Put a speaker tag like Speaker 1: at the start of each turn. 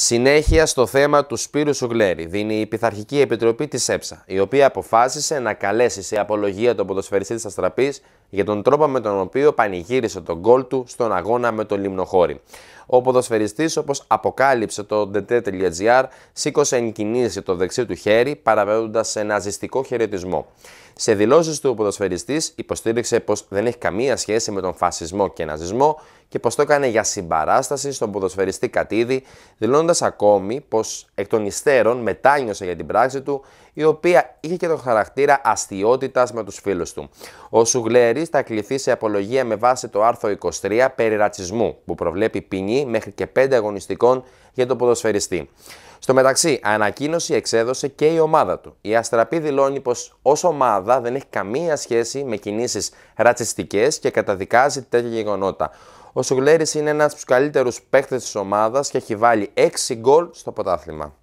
Speaker 1: Συνέχεια στο θέμα του Σπύρου Σουγκλέρη δίνει η Πειθαρχική Επιτροπή της ΕΨΑ, η οποία αποφάσισε να καλέσει σε απολογία τον ποδοσφαιριστή της Αστραπής για τον τρόπο με τον οποίο πανηγύρισε τον γκολ του στον αγώνα με τον Λιμνοχώρη. Ο ποδοσφαιριστής, όπως αποκάλυψε το dt.gr, σήκωσε εν κινήσει το δεξί του χέρι, παραβαίνοντας σε ναζιστικό χαιρετισμό. Σε δηλώσεις του, ο ποδοσφαιριστής υποστήριξε πως δεν έχει καμία σχέση με τον φασισμό και ναζισμό και πως το έκανε για συμπαράσταση στον ποδοσφαιριστή Κατίδη, δηλώνοντα ακόμη πως εκ των υστέρων μετάνιωσε για την πράξη του, η οποία είχε και τον χαρακτήρα αστείωτητας με τους φίλους του. Ο Σουγλέρης θα κληθεί σε απολογία με βάση το άρθρο 23 περί ρατσισμού, που προβλέπει ποινή μέχρι και 5 αγωνιστικών για τον ποδοσφαιριστή. Στο μεταξύ, ανακοίνωση εξέδωσε και η ομάδα του. Η Αστραπή δηλώνει πως ως ομάδα δεν έχει καμία σχέση με κινήσεις ρατσιστικές και καταδικάζει τέτοια γεγονότα. Ο Σουγλέρης είναι ένας από τους καλύτερους παίκτες της ομάδας και έχει βάλει 6 γκολ στο ποτάθλημα.